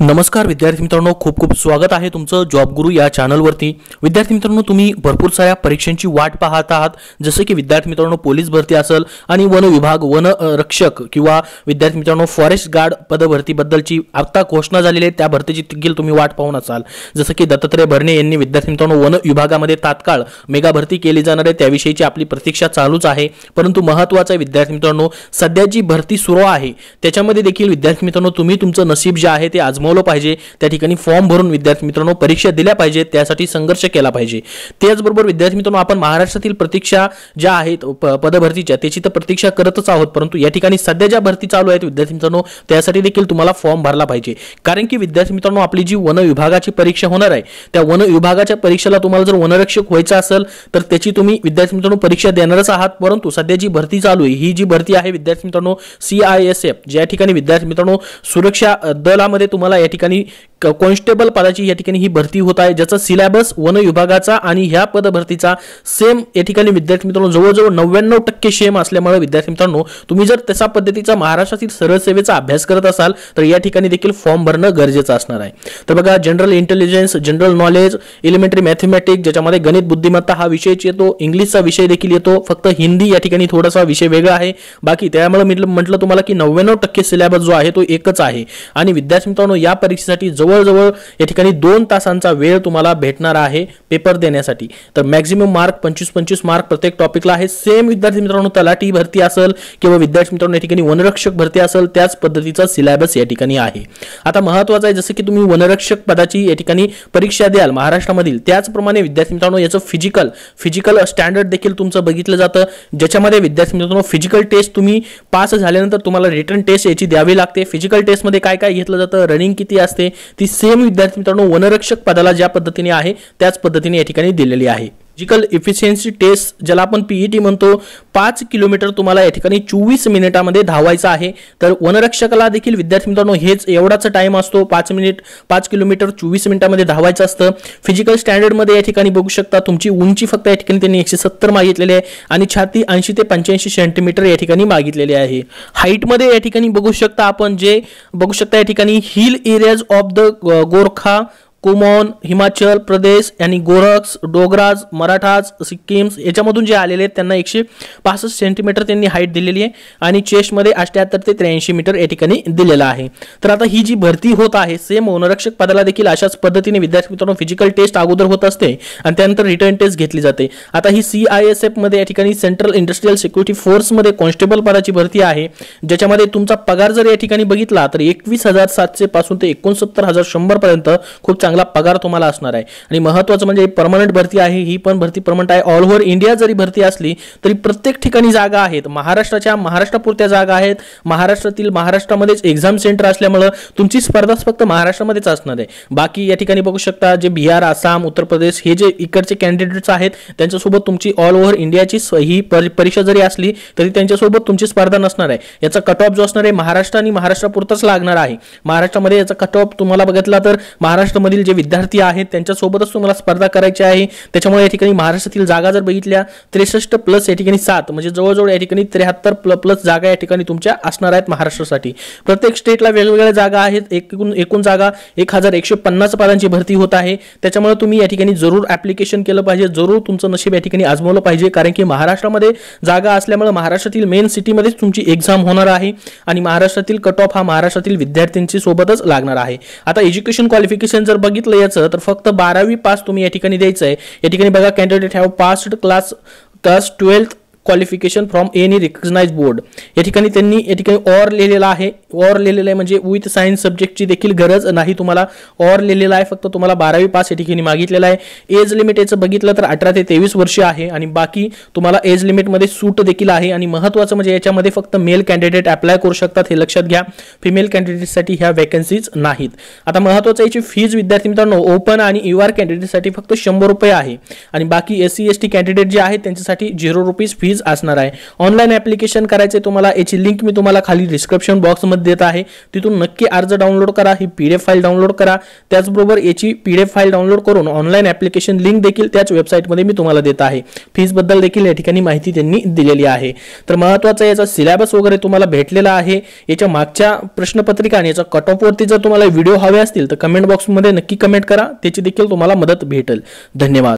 नमस्कार विद्यार्थी मित्रांनो खूप खूप स्वागत आहे तुमचं जॉब गुरु या चॅनलवरती विद्यार्थी मित्रांनो तुम्ही भरपूर साऱ्या परीक्षांची वाट पाहत आहात जसं की विद्यार्थी मित्रांनो पोलीस भरती असेल आणि वन विभाग वन रक्षक किंवा विद्यार्थी मित्रांनो फॉरेस्ट गार्ड पदभरतीबद्दलची आत्ता घोषणा झालेली आहे त्या भरतीची देखील तुम्ही वाट पाहून असाल जसं की दत्तात्रय भरणे यांनी विद्यार्थी मित्रांनो वन विभागामध्ये तात्काळ मेगा भरती केली जाणार आहे त्याविषयीची आपली प्रतीक्षा चालूच आहे परंतु महत्वाचं आहे विद्यार्थी मित्रांनो सध्या जी भरती सुरू आहे त्याच्यामध्ये देखील विद्यार्थी मित्रांनो तुम्ही तुमचं नशीब जे आहे ते आजमो जमवलं पाहिजे त्या ठिकाणी फॉर्म भरून विद्यार्थी मित्रांनो परीक्षा दिल्या पाहिजे त्यासाठी संघर्ष केला पाहिजे त्याचबरोबर विद्यार्थी मित्रांनो आपण महाराष्ट्रातील प्रतीक्षा ज्या आहेत पदभरतीच्या त्याची तर प्रतीक्षा करतच आहोत परंतु या ठिकाणी सध्या ज्या भरती चालू आहेत विद्यार्थी मित्रांनो त्यासाठी देखील तुम्हाला फॉर्म भरला पाहिजे कारण की विद्यार्थी मित्रांनो आपली जी वन विभागाची परीक्षा होणार आहे त्या वन विभागाच्या परीक्षेला तुम्हाला जर वनरक्षक व्हायचं असेल तर त्याची तुम्ही विद्यार्थी मित्रांनो परीक्षा देणारच आहात परंतु सध्या जी भरती चालू आहे ही जी भरती आहे विद्यार्थी मित्रांनो सी आय एस एफ ज्या ठिकाणी विद्यार्थी मित्रांनो सुरक्षा दलामध्ये तुम्हाला या ठिकाणी कॉन्स्टेबल पदाची या ठिकाणी ही भरती होत आहे ज्याचा सिलेबस वन विभागाचा आणि ह्या पदभरतीचा सेम या ठिकाणी विद्यार्थी मित्रांनो जवळजवळ नव्याण्णव टक्के सेम असल्यामुळे विद्यार्थी मित्रांनो तुम्ही जर तशा पद्धतीचा महाराष्ट्रातील सरळ सेवेचा अभ्यास करत असाल तर या ठिकाणी देखील फॉर्म भरणं गरजेचं असणार आहे तर बघा general intelligence general knowledge elementary mathematics ज्याच्यामध्ये गणित बुद्धिमत्ता हा विषयच येतो इंग्लिशचा विषय देखील येतो फक्त हिंदी या ठिकाणी थोडासा विषय वेगळा आहे बाकी त्यामुळे म्हटलं तुम्हाला की नव्याण्णव टक्के सिलेबस जो आहे तो एकच आहे आणि विद्यार्थी मित्रांनो या परीक्षेसाठी जवळ जवळजवळ या ठिकाणी दोन तासांचा वेळ तुम्हाला भेटणार आहे पेपर देण्यासाठी तर मॅक्झिमम मार्क पंचवीस पंचवीस मार्क प्रत्येक टॉपिकला आहे सेम विद्यार्थी मित्रांनो तलाठी भरती असेल किंवा विद्यार्थी मित्रांनो या ठिकाणी वनरक्षक भरती असेल त्याच पद्धतीचा सिलेबस या ठिकाणी आहे आता महत्वाचं आहे जसं की तुम्ही वनरक्षक पदाची या ठिकाणी परीक्षा द्याल महाराष्ट्रामधील त्याचप्रमाणे विद्यार्थी मित्रांनो याचं फिजिकल फिजिकल स्टँडर्ड देखील तुमचं बघितलं जातं ज्याच्यामध्ये विद्यार्थी मित्रांनो फिजिकल टेस्ट तुम्ही पास झाल्यानंतर तुम्हाला रिटर्न टेस्ट याची द्यावी लागते फिजिकल टेस्टमध्ये काय काय घेतलं जातं रनिंग किती असते ती सेम विद्यार्थी मित्रांनो वनरक्षक पदाला ज्या पद्धतीने आहे त्याच पद्धतीने या ठिकाणी दिलेली आहे फिजिकल इफिशियन्सी टेस्ट ज्याला आपण पीईटी e म्हणतो पाच किलोमीटर तुम्हाला या ठिकाणी चोवीस मिनिटामध्ये धावायचं आहे तर वनरक्षकाला देखील विद्यार्थी मित्रांनो हेच एवढाच टाईम असतो पाच मिनिट पाच किलोमीटर चोवीस मिनिटामध्ये धावायचं असतं फिजिकल स्टँडर्डमध्ये या ठिकाणी बघू शकता तुमची उंची फक्त या ठिकाणी त्यांनी एकशे सत्तर मागितलेली आहे आणि छाती ऐंशी ते पंच्याऐंशी सेंटीमीटर या ठिकाणी मागितलेली आहे हाईटमध्ये या ठिकाणी बघू शकता आपण जे बघू शकता या ठिकाणी hill areas of the Gorkha Kumaon Himachal Pradesh यांनी गोरक्स डोगराज मराठाज सिक्कीम्स याच्यामधून जे आलेले आहेत त्यांना एकशे पासष्ट सेंटीमीटर त्यांनी हाईट दिलेली आहे आणि चेस्टमध्ये अठ्ठ्याहत्तर ते त्र्याऐंशी मीटर या ठिकाणी दिलेला आहे तर आता ही जी भरती होत आहे सेम वनरक्षक पदाला देखील अशाच पद्धतीने विद्यार्थी मित्रांनो फिजिकल टेस्ट अगोदर होत असते आणि त्यानंतर रिटर्न टेस्ट घेतली जाते आता ही सी आय एस एफमध्ये या ठिकाणी सेंट्रल इंडस्ट्रीयल सिक्युरिटी फोर्समध्ये कॉन्स्टेबल पदाची भरती आहे ज्याच्यामध्ये तुमचा पगार जर या ठिकाणी बघितला तर एकवीस हजार सातशे पासून ते एकोणसत्तर हजार शंभरपर्यंत खूप चांगला पगार तुम्हाला असणार आहे आणि महत्त्वाचं म्हणजे परमनंट भरती आहे ही पण भरती परमनंट आहे ऑल ओव्हर इंडिया जरी भरती असली तरी प्रत्येक ठिकाणी जागा आहेत महाराष्ट्राच्या महाराष्ट्रापुरत्या जागा आहेत महाराष्ट्रातील महाराष्ट्रामध्येच एक्झाम सेंटर असल्यामुळं तुमची स्पर्धा फक्त महाराष्ट्रामध्येच असणार आहे बाकी या ठिकाणी बघू शकता जे बिहार आसाम उत्तर प्रदेश हे जे इकडचे कॅन्डिडेट्स आहेत त्यांच्यासोबत तुमची ऑल ओव्हर इंडियाची ही परीक्षा जरी असली तरी त्यांच्यासोबत तुमची स्पर्धा नसणार आहे याचा कट ऑफ जो असणार आहे महाराष्ट्र आणि महाराष्ट्रापुरताच लागणार आहे महाराष्ट्रामध्ये याचा कट ऑफ तुम्हाला बघितला तर महाराष्ट्रामध्ये मधील जे विद्यार्थी आहेत त्यांच्यासोबतच तुम्हाला स्पर्धा करायची आहे त्याच्यामुळे या ठिकाणी महाराष्ट्रातील जागा जर बघितल्या त्रेसष्ट प्लस या ठिकाणी सात म्हणजे जवळजवळ या ठिकाणी त्र्याहत्तर प्लस जागा या ठिकाणी तुमच्या असणार आहेत महाराष्ट्रासाठी प्रत्येक स्टेटला वेगवेगळ्या जागा आहेत एकूण एकूण जागा एक हजार एकशे पन्नास पदांची भरती होत आहे त्याच्यामुळे तुम्ही या ठिकाणी जरूर ऍप्लिकेशन केलं पाहिजे जरूर तुमचं नशीब या ठिकाणी आजमवलं पाहिजे कारण की महाराष्ट्रामध्ये जागा असल्यामुळे महाराष्ट्रातील मेन सिटीमध्येच तुमची एक्झाम होणार आहे आणि महाराष्ट्रातील कट ऑफ हा महाराष्ट्रातील विद्यार्थ्यांची सोबतच लागणार आहे आता एज्युकेशन क्वालिफिकेशन जर बघितलं याचं तर फक्त बारावी पास तुम्ही या ठिकाणी द्यायचं आहे या ठिकाणी बघा candidate have passed class class twelfth qualification from any recognise board या ठिकाणी त्यांनी या ठिकाणी ऑर लिहिलेला आहे ऑर लिहिलेलं आहे म्हणजे विथ सायन्स सब्जेक्टची देखील गरज नाही तुम्हाला ऑर लिहिलेला आहे फक्त तुम्हाला बारावी पास या ठिकाणी मागितलेला आहे एज लिमिट याचं बघितलं तर अठरा ते तेवीस वर्ष आहे आणि बाकी तुम्हाला एज लिमिटमध्ये सूट देखील आहे आणि महत्त्वाचं म्हणजे याच्यामध्ये फक्त मेल कॅन्डिडेट अप्लाय करू शकतात हे लक्षात घ्या फिमेल कॅन्डिडेटसाठी ह्या वॅकन्सीज नाहीत आता महत्त्वाचं याची फीज विद्यार्थी मित्रांनो ओपन आणि यू आर कॅन्डिडेटसाठी फक्त शंभर रुपये आहे आणि बाकी S C S T candidate जे आहेत त्यांच्यासाठी झिरो रुपीज फीज असणार आहे ऑनलाईन ॲप्लिकेशन करायचे तुम्हाला याची लिंक मी तुम्हाला खाली डिस्क्रिप्शन बॉक्समध्ये देत आहे तिथून नक्की अर्ज डाउनलोड करा ही पी फाइल फाईल डाउनलोड करा त्याचबरोबर याची पी फाइल फाईल डाउनलोड करून ऑनलाईन ॲप्लिकेशन लिंक देखील त्याच वेबसाईटमध्ये मी तुम्हाला देत आहे फीजबद्दल देखील या ठिकाणी माहिती त्यांनी दिलेली आहे तर महत्त्वाचा याचा सिलेबस वगैरे तुम्हाला भेटलेला आहे याच्या मागच्या प्रश्नपत्रिका आणि याचा कट ऑफवरती जर तुम्हाला व्हिडिओ हवे असतील तर कमेंट बॉक्समध्ये नक्की कमेंट करा त्याची देखील तुम्हाला मदत भेटेल धन्यवाद